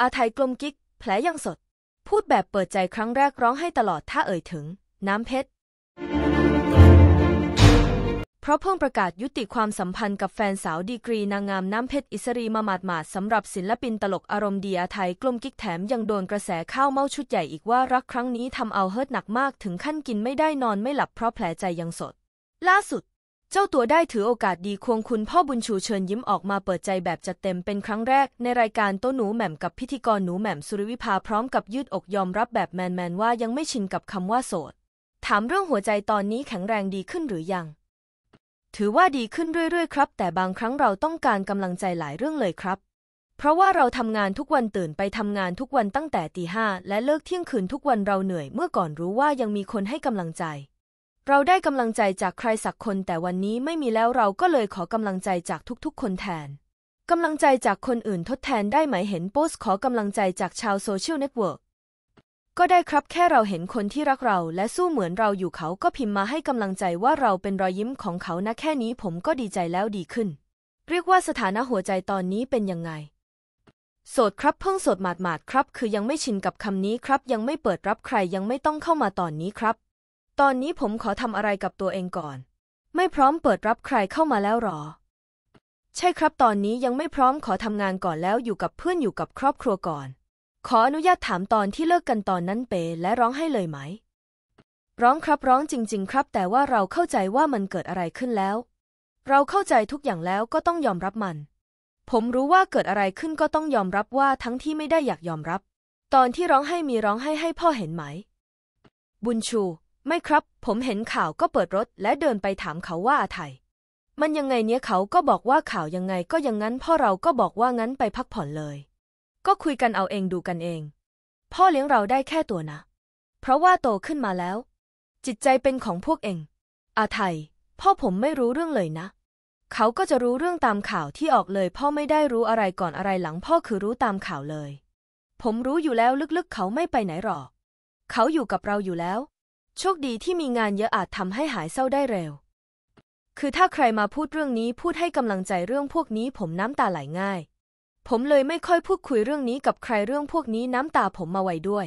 อาไทยกลมกิ๊กแผลยังสด พูดแบบเปิดใจครั้งแรกร้องให้ตลอดถ้าเอ่ยถึง น้ำเพชร เพราะเพิ่งประกาศยุติความสัมพันธ์กับแฟนสาวดีกรีนางงามน้ำเพชรอิสรีมาหมาดหมาดสำหรับศิลปินตลกอารมณ์ดีอาไทยกลมกิ๊กแถม ยังโดนกระแสข้าวเมาชุดใหญ่อีกว่ารักครั้งนี้ทำเอาเฮิร์ตหนักมากถึงขั้นกินไม่ได้นอนไม่หลับเพราะแผลใจยังสด ล่าสุดเจ้าตัวได้ถือโอกาสดีควงคุณพ่อบุญชูเชิญยิ้มออกมาเปิดใจแบบจัดเต็มเป็นครั้งแรก ในรายการโต้หนูแหม่มกับพิธีกรหนูแหม่มสุริวิภาพร้อมกับยืดอกยอมรับแบบแมนๆว่ายังไม่ชินกับคำว่าโสด ถามเรื่องหัวใจตอนนี้แข็งแรงดีขึ้นหรือยัง ถือว่าดีขึ้นเรื่อยๆครับแต่บางครั้งเราต้องการกำลังใจหลายเรื่องเลยครับ เพราะว่าเราทำงานทุกวันตื่นไปทำงานทุกวันตั้งแต่ตีห้าและเลิกเที่ยงคืนทุกวันเราเหนื่อยเมื่อก่อนรู้ว่ายังมีคนให้กำลังใจเราได้กำลังใจจากใครสักคนแต่วันนี้ไม่มีแล้วเราก็เลยขอกำลังใจจากทุกๆ คนแทน กำลังใจจากคนอื่นทดแทนได้ไหมเห็นโพสต์ ขอกำลังใจจากชาวโซเชียลเน็ตเวิร์กก็ได้ครับแค่เราเห็นคนที่รักเราและสู้เหมือนเราอยู่เขาก็พิมพ์มาให้กำลังใจว่าเราเป็นรอยยิ้มของเขานะแค่นี้ผมก็ดีใจแล้วดีขึ้น เรียกว่าสถานะหัวใจตอนนี้เป็นยังไง โสดครับเพิ่งโสดหมาดๆครับ คือยังไม่ชินกับคำนี้ครับ ยังไม่เปิดรับใครยังไม่ต้องเข้ามาตอนนี้ครับตอนนี้ผมขอทำอะไรกับตัวเองก่อน ไม่พร้อมเปิดรับใครเข้ามาแล้วหรอ ใช่ครับ ตอนนี้ยังไม่พร้อมขอทำงานก่อนแล้วอยู่กับเพื่อนอยู่กับครอบครัวก่อน ขออนุญาตถามตอนที่เลิกกันตอนนั้นเปและร้องให้เลยไหม ร้องครับร้องจริง ๆ ครับ แต่ว่าเราเข้าใจว่ามันเกิดอะไรขึ้นแล้ว เราเข้าใจทุกอย่างแล้วก็ต้องยอมรับมัน ผมรู้ว่าเกิดอะไรขึ้นก็ต้องยอมรับว่าทั้งที่ไม่ได้อยากยอมรับ ตอนที่ร้องให้มีร้องให้ให้พ่อเห็นไหม บุญชูไม่ครับผมเห็นข่าวก็เปิดรถและเดินไปถามเขาว่าอาไทย มันยังไงเนี้ยเขาก็บอกว่าข่าวยังไงก็ยังงั้น พ่อเราก็บอกว่างั้นไปพักผ่อนเลย ก็คุยกันเอาเองดูกันเอง พ่อเลี้ยงเราได้แค่ตัวนะ เพราะว่าโตขึ้นมาแล้ว จิตใจเป็นของพวกเอง อาไทยพ่อผมไม่รู้เรื่องเลยนะ เขาก็จะรู้เรื่องตามข่าวที่ออกเลย พ่อไม่ได้รู้อะไรก่อนอะไรหลัง พ่อคือรู้ตามข่าวเลย ผมรู้อยู่แล้วลึกๆเขาไม่ไปไหนหรอก เขาอยู่กับเราอยู่แล้วโชคดีที่มีงานเยอะอาจทำให้หายเศร้าได้เร็ว คือถ้าใครมาพูดเรื่องนี้พูดให้กำลังใจเรื่องพวกนี้ ผมน้ำตาไหลง่าย ผมเลยไม่ค่อยพูดคุยเรื่องนี้กับใครเรื่องพวกนี้น้ำตาผมมาไวด้วย